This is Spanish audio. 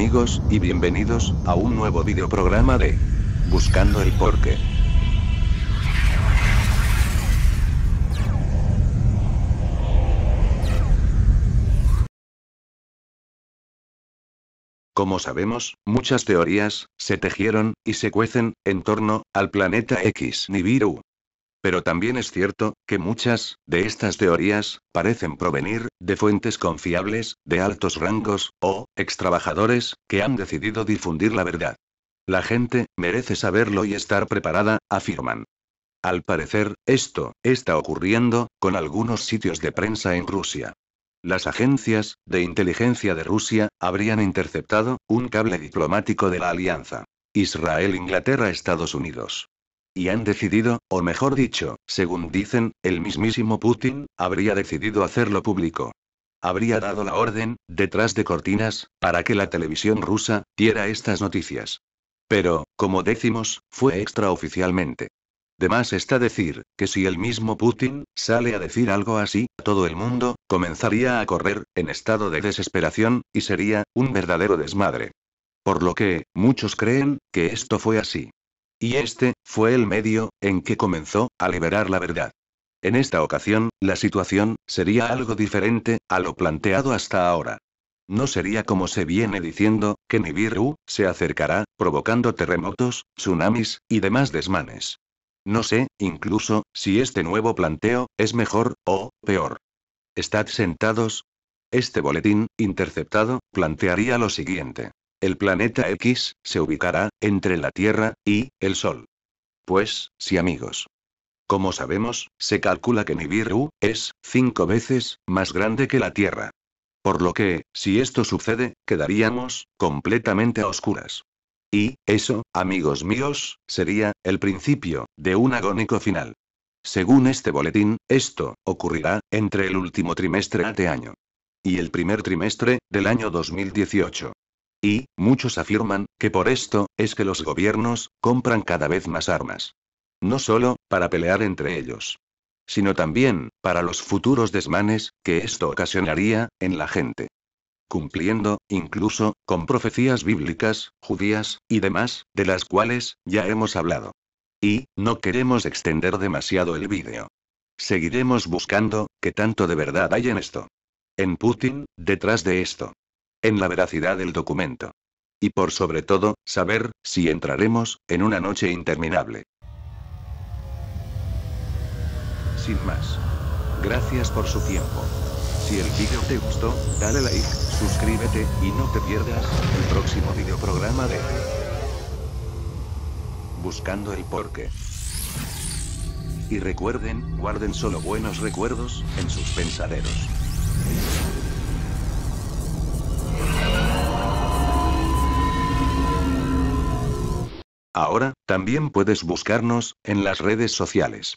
amigos, y bienvenidos, a un nuevo videoprograma de Buscando el Porqué. Como sabemos, muchas teorías, se tejieron, y se cuecen, en torno, al planeta X Nibiru, pero también es cierto, que muchas, de estas teorías, parecen provenir, de fuentes confiables, de altos rangos, o, extrabajadores, que han decidido difundir la verdad. La gente, merece saberlo y estar preparada, afirman. Al parecer, esto, está ocurriendo, con algunos sitios de prensa en Rusia. Las agencias, de inteligencia de Rusia, habrían interceptado, un cable diplomático de la alianza. Israel-Inglaterra-Estados Unidos y han decidido, o mejor dicho, según dicen, el mismísimo Putin, habría decidido hacerlo público. Habría dado la orden, detrás de cortinas, para que la televisión rusa diera estas noticias. Pero, como decimos, fue extraoficialmente. De más está decir, que si el mismo Putin sale a decir algo así, todo el mundo comenzaría a correr, en estado de desesperación, y sería un verdadero desmadre. Por lo que, muchos creen, que esto fue así. Y este, fue el medio, en que comenzó, a liberar la verdad. En esta ocasión, la situación, sería algo diferente, a lo planteado hasta ahora. No sería como se viene diciendo, que Nibiru, se acercará, provocando terremotos, tsunamis, y demás desmanes. No sé, incluso, si este nuevo planteo, es mejor, o, peor. Estad sentados. Este boletín, interceptado, plantearía lo siguiente el planeta X, se ubicará, entre la Tierra, y, el Sol. Pues, si amigos. Como sabemos, se calcula que Nibiru, es, cinco veces, más grande que la Tierra. Por lo que, si esto sucede, quedaríamos, completamente a oscuras. Y, eso, amigos míos, sería, el principio, de un agónico final. Según este boletín, esto, ocurrirá, entre el último trimestre de año. Y el primer trimestre, del año 2018. Y, muchos afirman, que por esto, es que los gobiernos, compran cada vez más armas. No solo, para pelear entre ellos. Sino también, para los futuros desmanes, que esto ocasionaría, en la gente. Cumpliendo, incluso, con profecías bíblicas, judías, y demás, de las cuales, ya hemos hablado. Y, no queremos extender demasiado el vídeo. Seguiremos buscando, qué tanto de verdad hay en esto. En Putin, detrás de esto en la veracidad del documento. Y por sobre todo, saber, si entraremos, en una noche interminable. Sin más. Gracias por su tiempo. Si el video te gustó, dale like, suscríbete, y no te pierdas, el próximo videoprograma de... Buscando el porqué. Y recuerden, guarden solo buenos recuerdos, en sus pensaderos. Ahora, también puedes buscarnos, en las redes sociales.